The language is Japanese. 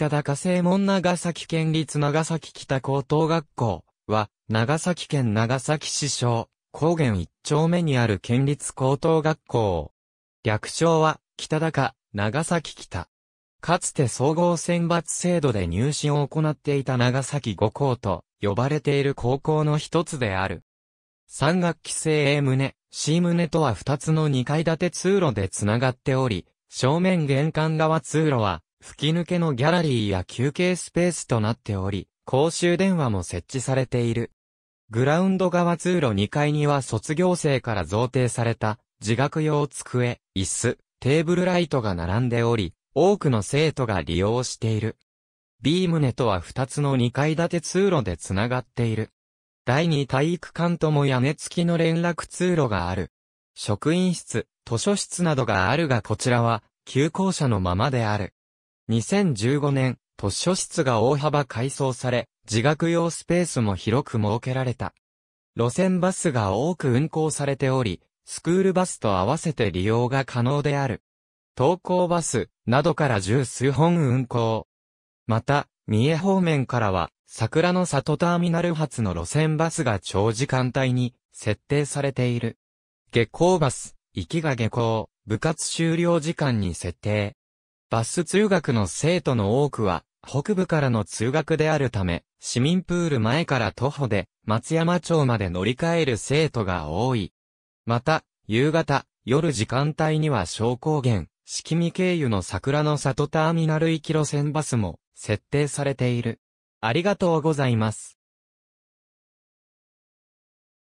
北高正門長崎県立長崎北高等学校は、長崎県長崎市小、高原一丁目にある県立高等学校。略称は、北高、長崎北。かつて総合選抜制度で入試を行っていた長崎五校と呼ばれている高校の一つである。三学期制 A 棟、C 棟とは二つの二階建て通路でつながっており、正面玄関側通路は吹き抜けのギャラリーや休憩スペースとなっており、公衆電話も設置されている。グラウンド側通路2階には卒業生から贈呈された自学用机、椅子、テーブルライトが並んでおり、多くの生徒が利用している。B 棟とは2つの2階建て通路でつながっている。第2体育館とも屋根付きの連絡通路がある。職員室、図書室などがあるがこちらは、休校舎のままである。2015年、図書室が大幅改装され、自学用スペースも広く設けられた。路線バスが多く運行されており、スクールバスと合わせて利用が可能である。登校バスなどから十数本運行。また、三重方面からは、桜の里ターミナル発の路線バスが長時間帯に設定されている。下校バス、行きが下校、部活終了時間に設定。バス通学の生徒の多くは、北部からの通学であるため、市民プール前から徒歩で、松山町まで乗り換える生徒が多い。また、夕方、夜時間帯には小高原、四季見経由の桜の里ターミナル行き路線バスも、設定されている。ありがとうございます。